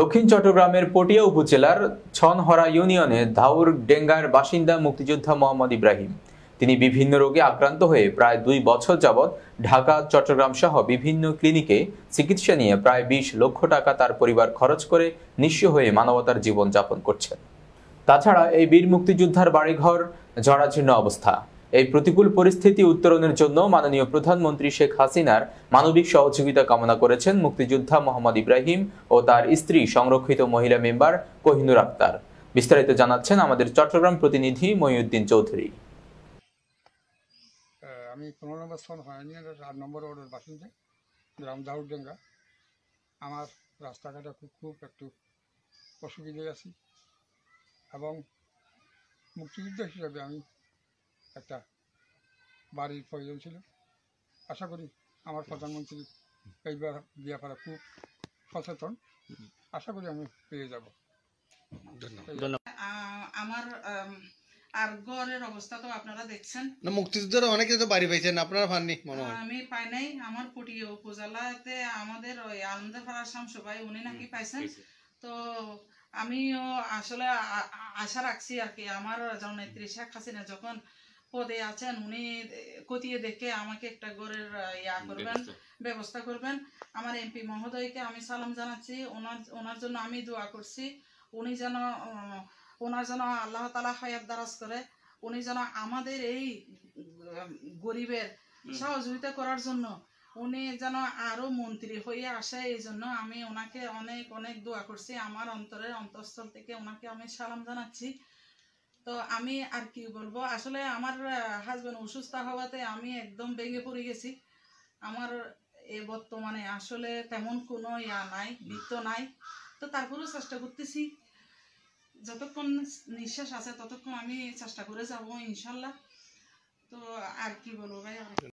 দক্ষিণ চট্টগ্রামের পটিয়া উপজেলার ছনহরা ইউনিয়নে ধাউর ডেঙ্গার বাসিন্দা মুক্তিযোদ্ধা মোহাম্মদ ইব্রাহিম তিনি বিভিন্ন রোগে আক্রান্ত হয়ে প্রায় দুই বছর যাবৎ ঢাকা চট্টগ্রাম সহ বিভিন্ন ক্লিনিকে চিকিৎসা নিয়ে প্রায় বিশ লক্ষ টাকা তার পরিবার খরচ করে নিঃস্ব হয়ে মানবতার জীবন যাপন করছেন তাছাড়া এই বীর মুক্তিযোদ্ধার বাড়িঘর জরাজীর্ণ অবস্থা এই প্রতিকূল পরিস্থিতি উত্তরণের জন্য মাননীয় প্রধানমন্ত্রী শেখ হাসিনার মানবিক সহযোগিতা কামনা করেছেন মুক্তিযোদ্ধা মোহাম্মদ ইব্রাহিম ও তার স্ত্রী সংরক্ষিত মহিলা মেম্বার কোহিনুর আক্তার বিস্তারিত জানাচ্ছেন আমাদের চট্টগ্রাম প্রতিনিধি মহিউদ্দিন চৌধুরী আমি পনেরো নম্বর ফোন হয়নি আট নম্বর ওয়ার্ডের বাসিন্দা গ্রাম দাউরডাঙ্গা আমার রাস্তাঘাটে খুব খুব একটু অসুবিধে আছি এবং মুক্তিযুদ্ধ হিসাবে আমি একটা বাড়ির প্রয়োজন ছিল আশা করি আমার প্রধানমন্ত্রী এই ব্যাপারে খুব সচেতন আশা করি আমি পেয়ে যাব আমার আর গড়ের অবস্থা তো আপনারা দেখছেন না মুক্তিযুদ্ধের অনেকে তো বাড়ি পাইছেন আপনারা পাননি মনে হয় আমি পাই নাই আমার উপজেলাতে আমাদের ওই আলমদারপাড়া শামসু ভাই উনি নাকি পাইছেন তো আমিও আসলে আশা রাখছি আর কি আমার জননেত্রী শেখ হাসিনা যখন পদে আছেন উনি খতিয়ে দেখে আমাকে একটা গড়ের ইয়া করবেন ব্যবস্থা করবেন আমার এমপি মহোদয়কে আমি সালাম জানাচ্ছি ওনার ওনার জন্য আমি দোয়া করছি উনি যেন ওনার যেন আল্লাহ তালা হায়াত দারাজ করে উনি যেন আমাদের এই গরিবের সহযোগিতা করার জন্য উনি যেন আরো মন্ত্রী হয়ে আসে এই জন্য আমি ওনাকে অনেক অনেক দোয়া করছি আমার অন্তরের অন্তঃস্থল থেকে ওনাকে আমি সালাম জানাচ্ছি তো আমি আর কি বলবো আসলে আমার হাজব্যান্ড অসুস্থ হওয়াতে আমি একদম ভেঙে পড়ে গেছি আমার এ বর্তমানে আসলে তেমন কোনো ইয়া নাই বৃত্ত নাই তো তারপরেও চেষ্টা করতেছি যতক্ষণ নিঃশ্বাস আছে ততক্ষণ আমি চেষ্টা করে যাবো ইনশাল্লাহ তো আর কি বলবো ভাই